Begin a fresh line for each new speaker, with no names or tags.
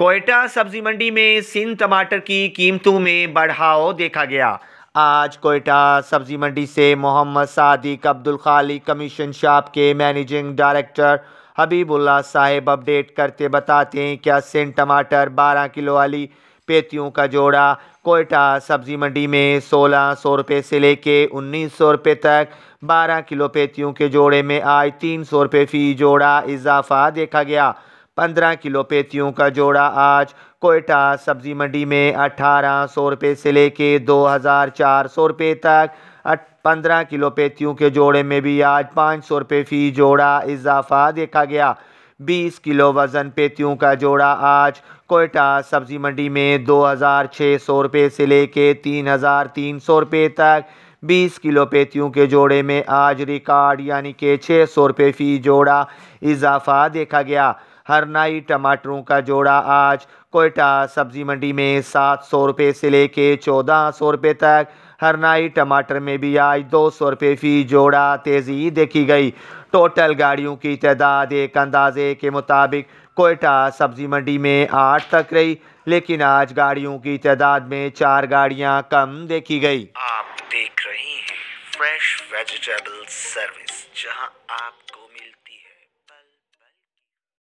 कोयटा सब्जी मंडी में सिंध टमाटर की कीमतों में बढ़ाव देखा गया आज कोयटा सब्जी मंडी से मोहम्मद सादिक अब्दुल खाली कमीशन शॉप के मैनेजिंग डायरेक्टर हबीबुल्ला साहेब अपडेट करते बताते हैं क्या सिंध टमाटर 12 किलो वाली पेतियों का जोड़ा कोयटा सब्जी मंडी में सोलह सौ रुपये से लेके उन्नीस सौ रुपये तक 12 किलो पेतियों के जोड़े में आज तीन सौ रुपये फ़ी जोड़ा इजाफा देखा गया पंद्रह किलो पेतियों का जोड़ा आज कोयटा सब्जी मंडी में अठारह सौ रुपये से लेके दो हज़ार चार सौ रुपये तक पंद्रह किलो पेतियों के जोड़े में भी आज पाँच सौ रुपये फ़ी जोड़ा इजाफा देखा गया बीस किलो वज़न पेतियों का जोड़ा आज कोयटा सब्ज़ी मंडी में दो हज़ार छः सौ रुपये से लेके तीन हज़ार तीन सौ रुपये तक बीस किलो पेतियों के जोड़े में आज रिकॉर्ड यानी कि छः सौ रुपये फ़ी जोड़ा इजाफा देखा गया हर टमाटरों का जोड़ा आज कोयटा सब्जी मंडी में सात सौ रुपये से लेके चौदह सौ रुपये तक हर टमाटर में भी आज दो सौ रुपये फी जोड़ा तेज़ी देखी गई टोटल गाड़ियों की तादाद एक अंदाजे के मुताबिक कोयटा सब्जी मंडी में आठ तक रही लेकिन आज गाड़ियों की तादाद में चार गाड़ियां कम देखी गई आप देख रहे हैं फ्रेश वेजिटेबल सर्विस जहां आपको मिलती है